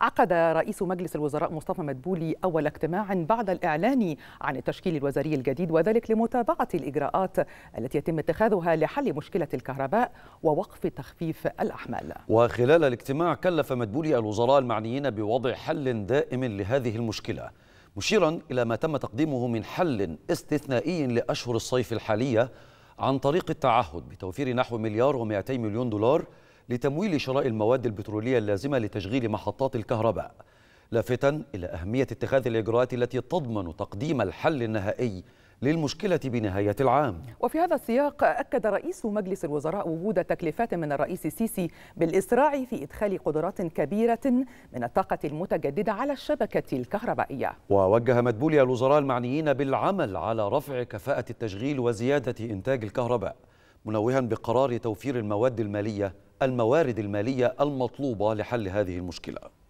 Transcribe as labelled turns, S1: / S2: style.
S1: عقد رئيس مجلس الوزراء مصطفى مدبولي أول اجتماع بعد الإعلان عن التشكيل الوزاري الجديد وذلك لمتابعة الإجراءات التي يتم اتخاذها لحل مشكلة الكهرباء ووقف تخفيف الأحمال
S2: وخلال الاجتماع كلف مدبولي الوزراء المعنيين بوضع حل دائم لهذه المشكلة مشيرا إلى ما تم تقديمه من حل استثنائي لأشهر الصيف الحالية عن طريق التعهد بتوفير نحو مليار و200 مليون دولار لتمويل شراء المواد البترولية اللازمة لتشغيل محطات الكهرباء لافتا إلى أهمية اتخاذ الإجراءات التي تضمن تقديم الحل النهائي للمشكلة بنهاية العام
S1: وفي هذا السياق أكد رئيس مجلس الوزراء وجود تكلفات من الرئيس السيسي بالإسراع في إدخال قدرات كبيرة من الطاقة المتجددة على الشبكة الكهربائية
S2: ووجه مدبولي الوزراء المعنيين بالعمل على رفع كفاءة التشغيل وزيادة إنتاج الكهرباء منوها بقرار توفير المواد المالية الموارد المالية المطلوبة لحل هذه المشكلة